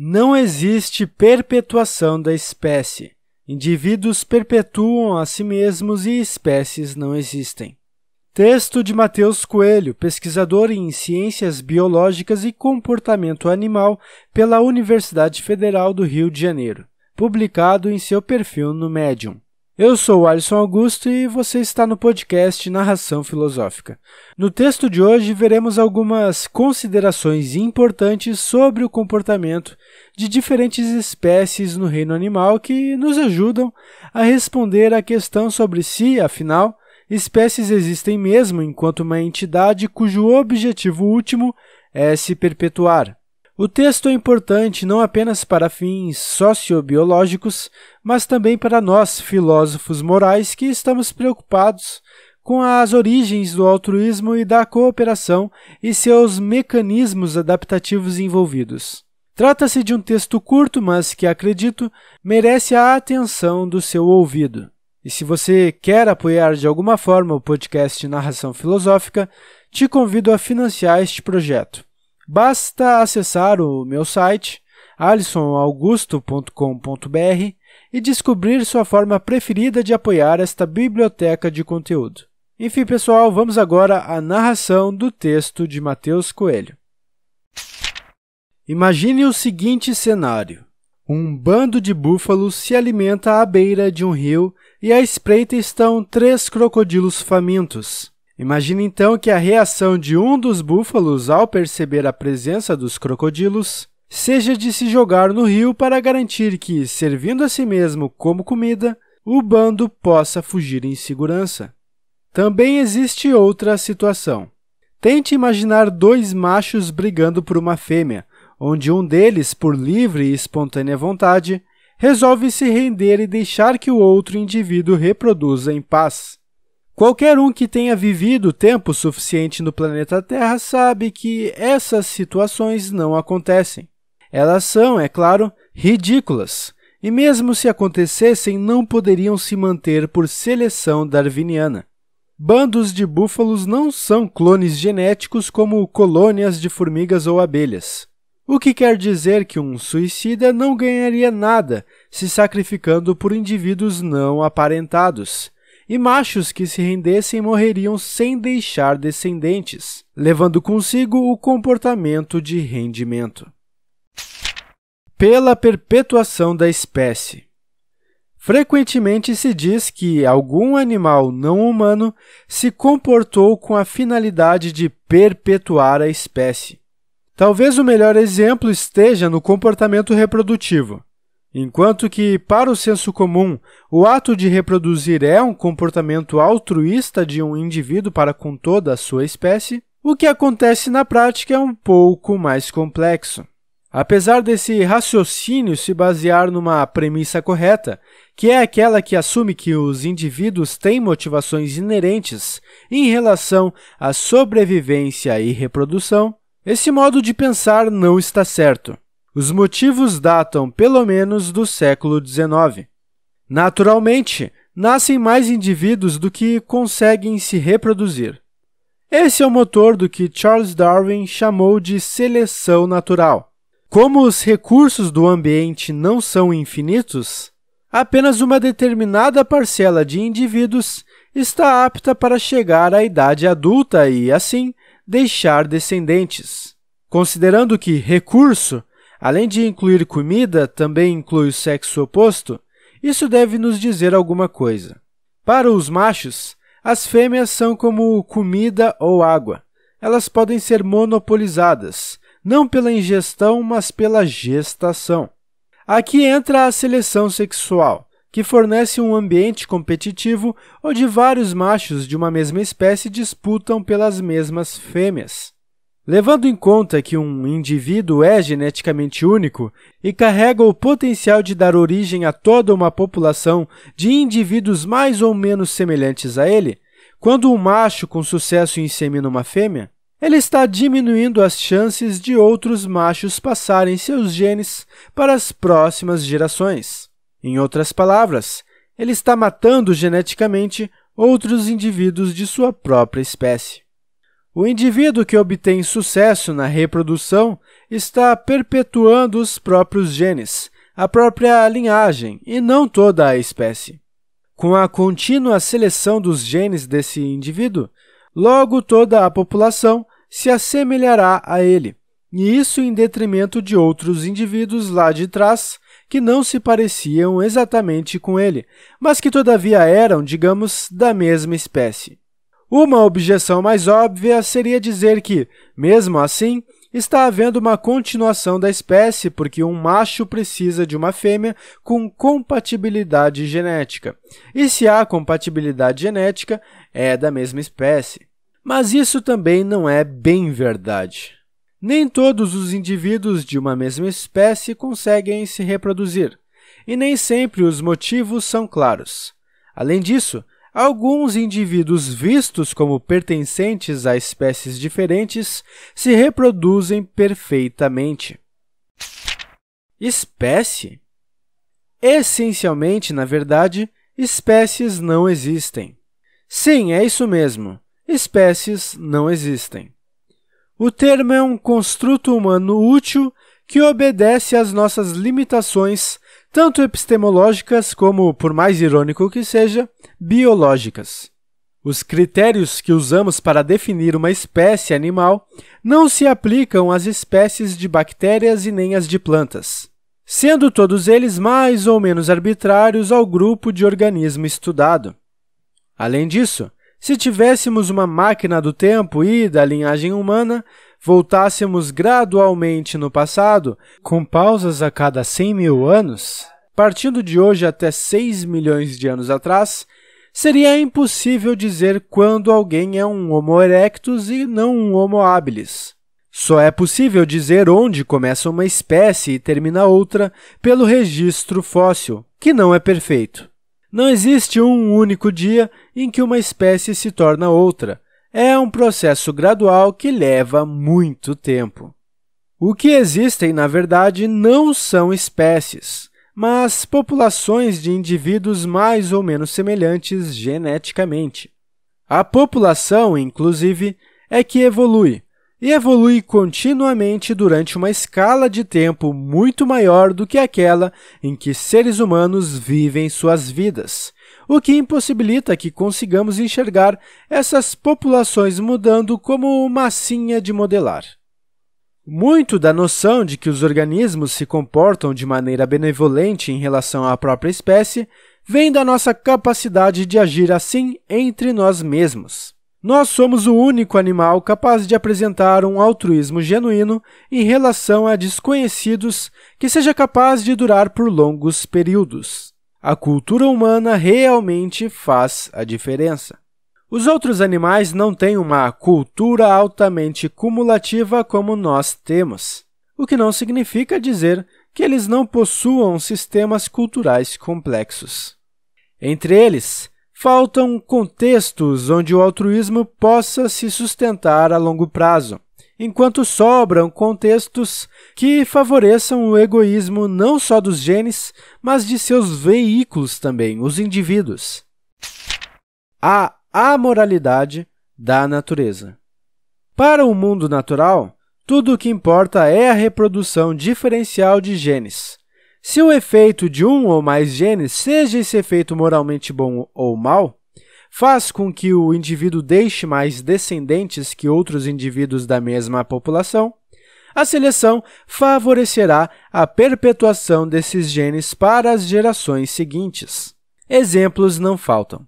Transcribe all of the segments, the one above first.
Não existe perpetuação da espécie. Indivíduos perpetuam a si mesmos e espécies não existem. Texto de Mateus Coelho, pesquisador em Ciências Biológicas e Comportamento Animal pela Universidade Federal do Rio de Janeiro, publicado em seu perfil no Medium. Eu sou o Alisson Augusto e você está no podcast Narração Filosófica. No texto de hoje veremos algumas considerações importantes sobre o comportamento de diferentes espécies no reino animal que nos ajudam a responder à questão sobre se, afinal, espécies existem mesmo enquanto uma entidade cujo objetivo último é se perpetuar. O texto é importante não apenas para fins sociobiológicos, mas também para nós, filósofos morais, que estamos preocupados com as origens do altruísmo e da cooperação e seus mecanismos adaptativos envolvidos. Trata-se de um texto curto, mas que acredito merece a atenção do seu ouvido. E se você quer apoiar de alguma forma o podcast Narração Filosófica, te convido a financiar este projeto. Basta acessar o meu site alisonaugusto.com.br e descobrir sua forma preferida de apoiar esta biblioteca de conteúdo. Enfim, pessoal, vamos agora à narração do texto de Mateus Coelho. Imagine o seguinte cenário: um bando de búfalos se alimenta à beira de um rio e à espreita estão três crocodilos famintos. Imagine então que a reação de um dos búfalos ao perceber a presença dos crocodilos seja de se jogar no rio para garantir que, servindo a si mesmo como comida, o bando possa fugir em segurança. Também existe outra situação. Tente imaginar dois machos brigando por uma fêmea, onde um deles, por livre e espontânea vontade, resolve se render e deixar que o outro indivíduo reproduza em paz. Qualquer um que tenha vivido tempo suficiente no planeta Terra sabe que essas situações não acontecem. Elas são, é claro, ridículas, e mesmo se acontecessem, não poderiam se manter por seleção darwiniana. Bandos de búfalos não são clones genéticos como colônias de formigas ou abelhas. O que quer dizer que um suicida não ganharia nada se sacrificando por indivíduos não aparentados e machos que se rendessem morreriam sem deixar descendentes, levando consigo o comportamento de rendimento. Pela perpetuação da espécie. Frequentemente se diz que algum animal não humano se comportou com a finalidade de perpetuar a espécie. Talvez o melhor exemplo esteja no comportamento reprodutivo. Enquanto que, para o senso comum, o ato de reproduzir é um comportamento altruísta de um indivíduo para com toda a sua espécie, o que acontece na prática é um pouco mais complexo. Apesar desse raciocínio se basear numa premissa correta, que é aquela que assume que os indivíduos têm motivações inerentes em relação à sobrevivência e reprodução, esse modo de pensar não está certo. Os motivos datam pelo menos do século XIX. Naturalmente, nascem mais indivíduos do que conseguem se reproduzir. Esse é o motor do que Charles Darwin chamou de seleção natural. Como os recursos do ambiente não são infinitos, apenas uma determinada parcela de indivíduos está apta para chegar à idade adulta e, assim, deixar descendentes. Considerando que recurso além de incluir comida, também inclui o sexo oposto? Isso deve nos dizer alguma coisa. Para os machos, as fêmeas são como comida ou água. Elas podem ser monopolizadas, não pela ingestão, mas pela gestação. Aqui entra a seleção sexual, que fornece um ambiente competitivo onde vários machos de uma mesma espécie disputam pelas mesmas fêmeas. Levando em conta que um indivíduo é geneticamente único e carrega o potencial de dar origem a toda uma população de indivíduos mais ou menos semelhantes a ele, quando um macho com sucesso insemina uma fêmea, ele está diminuindo as chances de outros machos passarem seus genes para as próximas gerações. Em outras palavras, ele está matando geneticamente outros indivíduos de sua própria espécie. O indivíduo que obtém sucesso na reprodução está perpetuando os próprios genes, a própria linhagem e não toda a espécie. Com a contínua seleção dos genes desse indivíduo, logo toda a população se assemelhará a ele, e isso em detrimento de outros indivíduos lá de trás que não se pareciam exatamente com ele, mas que todavia eram, digamos, da mesma espécie. Uma objeção mais óbvia seria dizer que, mesmo assim, está havendo uma continuação da espécie porque um macho precisa de uma fêmea com compatibilidade genética. E se há compatibilidade genética, é da mesma espécie. Mas isso também não é bem verdade. Nem todos os indivíduos de uma mesma espécie conseguem se reproduzir, e nem sempre os motivos são claros. Além disso, Alguns indivíduos vistos como pertencentes a espécies diferentes se reproduzem perfeitamente. Espécie? Essencialmente, na verdade, espécies não existem. Sim, é isso mesmo. Espécies não existem. O termo é um construto humano útil que obedece às nossas limitações tanto epistemológicas como, por mais irônico que seja, biológicas. Os critérios que usamos para definir uma espécie animal não se aplicam às espécies de bactérias e nem às de plantas, sendo todos eles mais ou menos arbitrários ao grupo de organismo estudado. Além disso, se tivéssemos uma máquina do tempo e da linhagem humana, voltássemos gradualmente no passado, com pausas a cada 100 mil anos, partindo de hoje até 6 milhões de anos atrás, seria impossível dizer quando alguém é um Homo erectus e não um Homo habilis. Só é possível dizer onde começa uma espécie e termina outra pelo registro fóssil, que não é perfeito. Não existe um único dia em que uma espécie se torna outra, é um processo gradual que leva muito tempo. O que existem, na verdade, não são espécies, mas populações de indivíduos mais ou menos semelhantes geneticamente. A população, inclusive, é que evolui, e evolui continuamente durante uma escala de tempo muito maior do que aquela em que seres humanos vivem suas vidas, o que impossibilita que consigamos enxergar essas populações mudando como massinha de modelar. Muito da noção de que os organismos se comportam de maneira benevolente em relação à própria espécie vem da nossa capacidade de agir assim entre nós mesmos. Nós somos o único animal capaz de apresentar um altruísmo genuíno em relação a desconhecidos que seja capaz de durar por longos períodos. A cultura humana realmente faz a diferença. Os outros animais não têm uma cultura altamente cumulativa como nós temos, o que não significa dizer que eles não possuam sistemas culturais complexos. Entre eles, Faltam contextos onde o altruísmo possa se sustentar a longo prazo, enquanto sobram contextos que favoreçam o egoísmo não só dos genes, mas de seus veículos também, os indivíduos. A amoralidade da natureza. Para o mundo natural, tudo o que importa é a reprodução diferencial de genes. Se o efeito de um ou mais genes, seja esse efeito moralmente bom ou mau, faz com que o indivíduo deixe mais descendentes que outros indivíduos da mesma população, a seleção favorecerá a perpetuação desses genes para as gerações seguintes. Exemplos não faltam.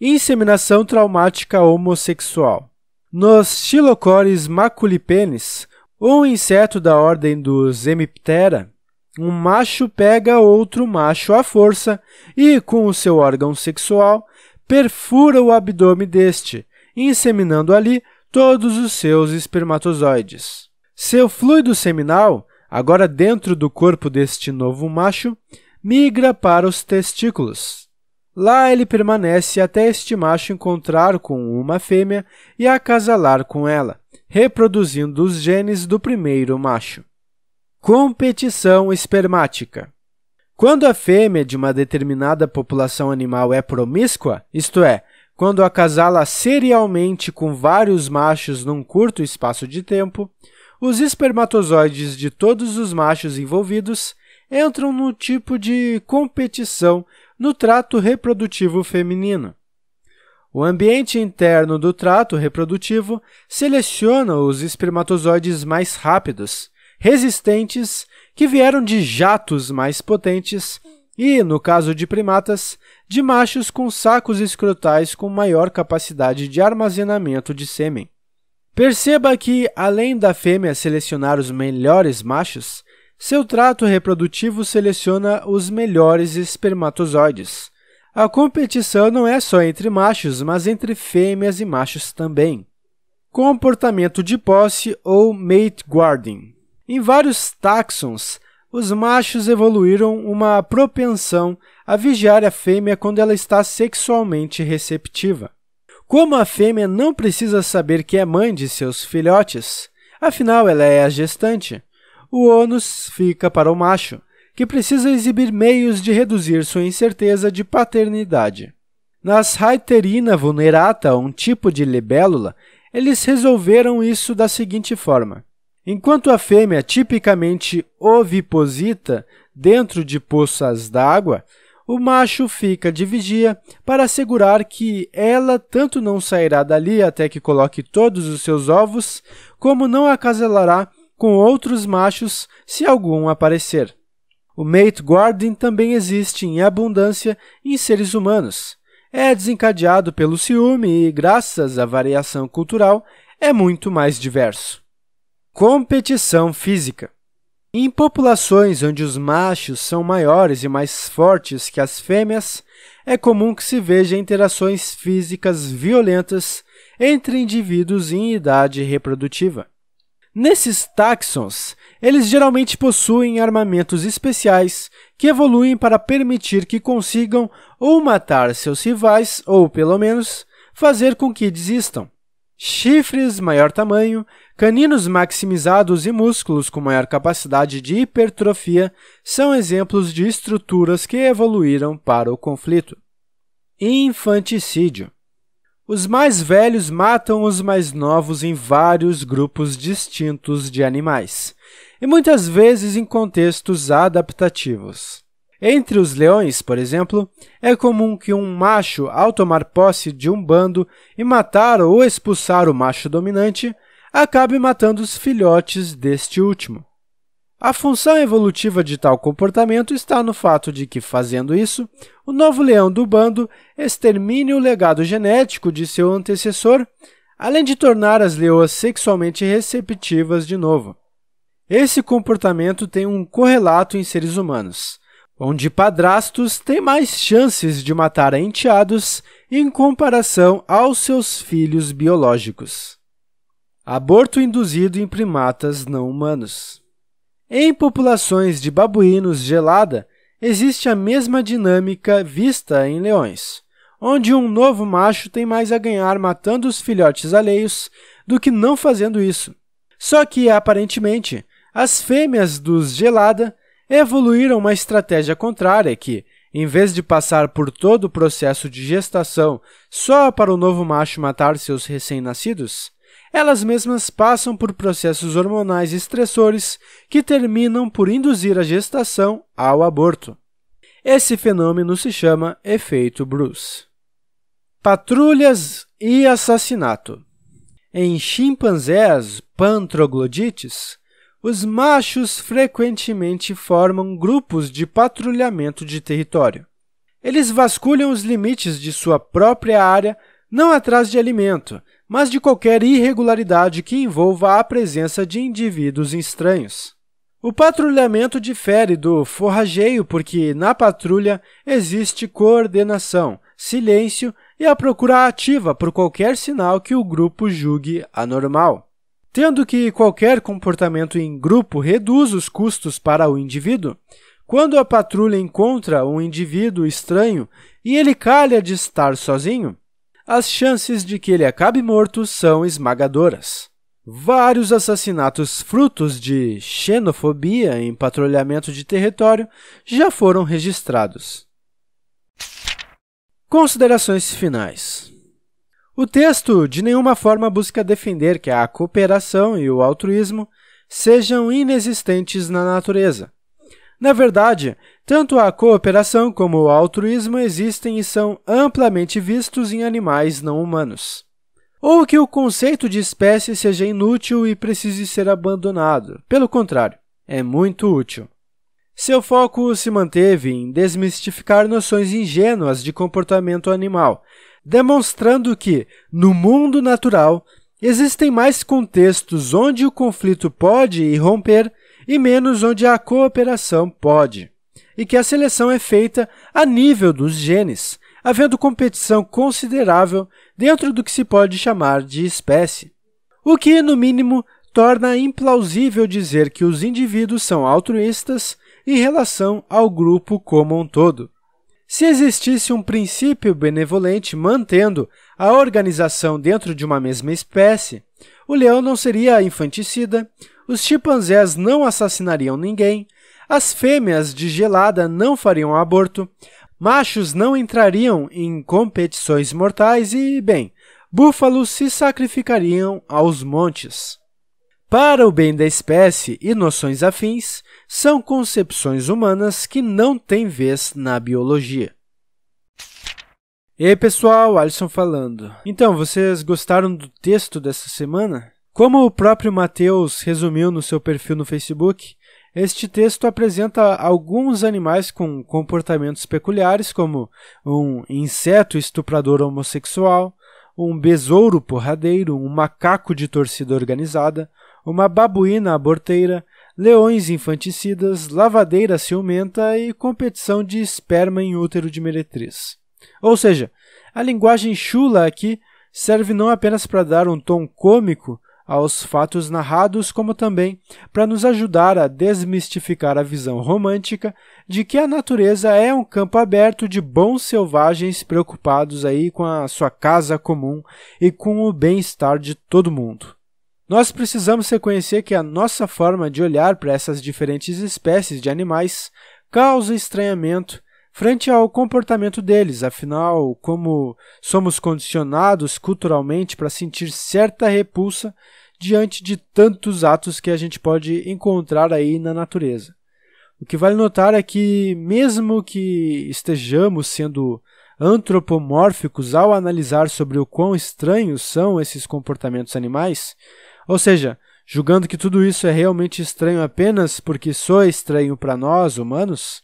Inseminação traumática homossexual. Nos Chilocores maculipenis, um inseto da ordem dos Hemiptera, um macho pega outro macho à força e, com o seu órgão sexual, perfura o abdômen deste, inseminando ali todos os seus espermatozoides. Seu fluido seminal, agora dentro do corpo deste novo macho, migra para os testículos. Lá ele permanece até este macho encontrar com uma fêmea e acasalar com ela, reproduzindo os genes do primeiro macho. Competição espermática. Quando a fêmea de uma determinada população animal é promíscua, isto é, quando acasala serialmente com vários machos num curto espaço de tempo, os espermatozoides de todos os machos envolvidos entram no tipo de competição no trato reprodutivo feminino. O ambiente interno do trato reprodutivo seleciona os espermatozoides mais rápidos, resistentes que vieram de jatos mais potentes e, no caso de primatas, de machos com sacos escrotais com maior capacidade de armazenamento de sêmen. Perceba que, além da fêmea selecionar os melhores machos, seu trato reprodutivo seleciona os melhores espermatozoides. A competição não é só entre machos, mas entre fêmeas e machos também. Comportamento de posse ou mate guarding. Em vários táxons, os machos evoluíram uma propensão a vigiar a fêmea quando ela está sexualmente receptiva. Como a fêmea não precisa saber que é mãe de seus filhotes, afinal ela é a gestante, o ônus fica para o macho, que precisa exibir meios de reduzir sua incerteza de paternidade. Nas Raiterina vulnerata, um tipo de libélula, eles resolveram isso da seguinte forma. Enquanto a fêmea tipicamente oviposita dentro de poças d'água, o macho fica de vigia para assegurar que ela tanto não sairá dali até que coloque todos os seus ovos, como não acasalará com outros machos se algum aparecer. O mate guarding também existe em abundância em seres humanos. É desencadeado pelo ciúme e, graças à variação cultural, é muito mais diverso. Competição física. Em populações onde os machos são maiores e mais fortes que as fêmeas, é comum que se veja interações físicas violentas entre indivíduos em idade reprodutiva. Nesses taxons, eles geralmente possuem armamentos especiais que evoluem para permitir que consigam ou matar seus rivais ou, pelo menos, fazer com que desistam chifres maior tamanho, caninos maximizados e músculos com maior capacidade de hipertrofia são exemplos de estruturas que evoluíram para o conflito. Infanticídio. Os mais velhos matam os mais novos em vários grupos distintos de animais, e muitas vezes em contextos adaptativos. Entre os leões, por exemplo, é comum que um macho, ao tomar posse de um bando e matar ou expulsar o macho dominante, acabe matando os filhotes deste último. A função evolutiva de tal comportamento está no fato de que, fazendo isso, o novo leão do bando extermine o legado genético de seu antecessor, além de tornar as leoas sexualmente receptivas de novo. Esse comportamento tem um correlato em seres humanos onde padrastos têm mais chances de matar enteados em comparação aos seus filhos biológicos. Aborto induzido em primatas não humanos. Em populações de babuínos gelada, existe a mesma dinâmica vista em leões, onde um novo macho tem mais a ganhar matando os filhotes alheios do que não fazendo isso. Só que, aparentemente, as fêmeas dos gelada evoluíram uma estratégia contrária que, em vez de passar por todo o processo de gestação só para o novo macho matar seus recém-nascidos, elas mesmas passam por processos hormonais estressores que terminam por induzir a gestação ao aborto. Esse fenômeno se chama efeito Bruce. Patrulhas e assassinato. Em chimpanzés pantroglodites, os machos frequentemente formam grupos de patrulhamento de território. Eles vasculham os limites de sua própria área, não atrás de alimento, mas de qualquer irregularidade que envolva a presença de indivíduos estranhos. O patrulhamento difere do forrageio porque na patrulha existe coordenação, silêncio e a procura ativa por qualquer sinal que o grupo julgue anormal. Tendo que qualquer comportamento em grupo reduz os custos para o indivíduo, quando a patrulha encontra um indivíduo estranho e ele calha de estar sozinho, as chances de que ele acabe morto são esmagadoras. Vários assassinatos frutos de xenofobia em patrulhamento de território já foram registrados. Considerações finais. O texto de nenhuma forma busca defender que a cooperação e o altruísmo sejam inexistentes na natureza. Na verdade, tanto a cooperação como o altruísmo existem e são amplamente vistos em animais não humanos. Ou que o conceito de espécie seja inútil e precise ser abandonado. Pelo contrário, é muito útil. Seu foco se manteve em desmistificar noções ingênuas de comportamento animal demonstrando que, no mundo natural, existem mais contextos onde o conflito pode irromper e menos onde a cooperação pode, e que a seleção é feita a nível dos genes, havendo competição considerável dentro do que se pode chamar de espécie. O que, no mínimo, torna implausível dizer que os indivíduos são altruístas em relação ao grupo como um todo. Se existisse um princípio benevolente mantendo a organização dentro de uma mesma espécie, o leão não seria infanticida, os chimpanzés não assassinariam ninguém, as fêmeas de gelada não fariam aborto, machos não entrariam em competições mortais e, bem, búfalos se sacrificariam aos montes. Para o bem da espécie e noções afins, são concepções humanas que não têm vez na biologia. E aí, pessoal, Alisson falando. Então, vocês gostaram do texto dessa semana? Como o próprio Matheus resumiu no seu perfil no Facebook, este texto apresenta alguns animais com comportamentos peculiares, como um inseto estuprador homossexual, um besouro porradeiro, um macaco de torcida organizada, uma babuína aborteira, leões infanticidas, lavadeira ciumenta e competição de esperma em útero de meretriz. Ou seja, a linguagem chula aqui serve não apenas para dar um tom cômico aos fatos narrados, como também para nos ajudar a desmistificar a visão romântica de que a natureza é um campo aberto de bons selvagens preocupados aí com a sua casa comum e com o bem-estar de todo mundo. Nós precisamos reconhecer que a nossa forma de olhar para essas diferentes espécies de animais causa estranhamento frente ao comportamento deles, afinal, como somos condicionados culturalmente para sentir certa repulsa diante de tantos atos que a gente pode encontrar aí na natureza. O que vale notar é que, mesmo que estejamos sendo antropomórficos ao analisar sobre o quão estranhos são esses comportamentos animais, ou seja, julgando que tudo isso é realmente estranho apenas porque só é estranho para nós, humanos,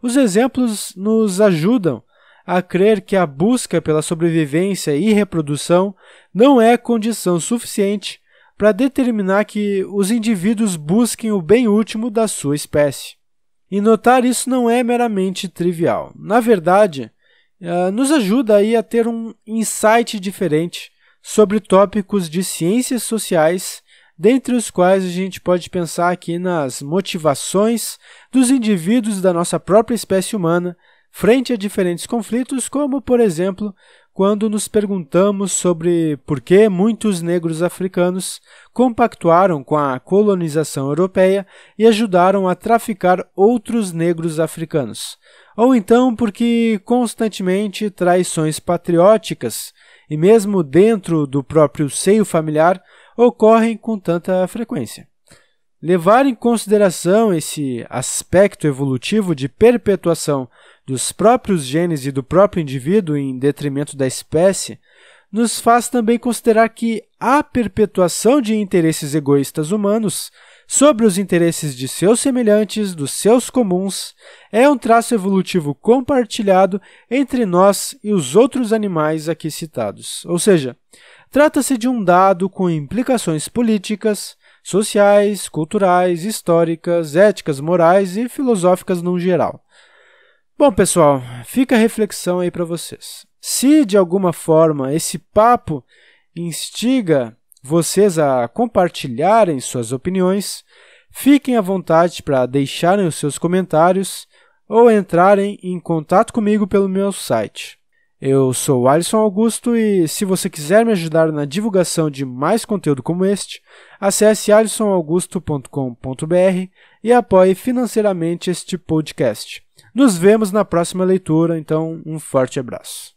os exemplos nos ajudam a crer que a busca pela sobrevivência e reprodução não é condição suficiente para determinar que os indivíduos busquem o bem último da sua espécie. E notar isso não é meramente trivial. Na verdade, ah, nos ajuda aí a ter um insight diferente sobre tópicos de ciências sociais, dentre os quais a gente pode pensar aqui nas motivações dos indivíduos da nossa própria espécie humana frente a diferentes conflitos, como, por exemplo, quando nos perguntamos sobre por que muitos negros africanos compactuaram com a colonização europeia e ajudaram a traficar outros negros africanos, ou então porque constantemente traições patrióticas e mesmo dentro do próprio seio familiar, ocorrem com tanta frequência. Levar em consideração esse aspecto evolutivo de perpetuação dos próprios genes e do próprio indivíduo em detrimento da espécie nos faz também considerar que a perpetuação de interesses egoístas humanos sobre os interesses de seus semelhantes, dos seus comuns, é um traço evolutivo compartilhado entre nós e os outros animais aqui citados. Ou seja, trata-se de um dado com implicações políticas, sociais, culturais, históricas, éticas, morais e filosóficas no geral. Bom, pessoal, fica a reflexão aí para vocês. Se de alguma forma esse papo instiga vocês a compartilharem suas opiniões. Fiquem à vontade para deixarem os seus comentários ou entrarem em contato comigo pelo meu site. Eu sou Alisson Augusto e se você quiser me ajudar na divulgação de mais conteúdo como este, acesse alissonaugusto.com.br e apoie financeiramente este podcast. Nos vemos na próxima leitura, então um forte abraço.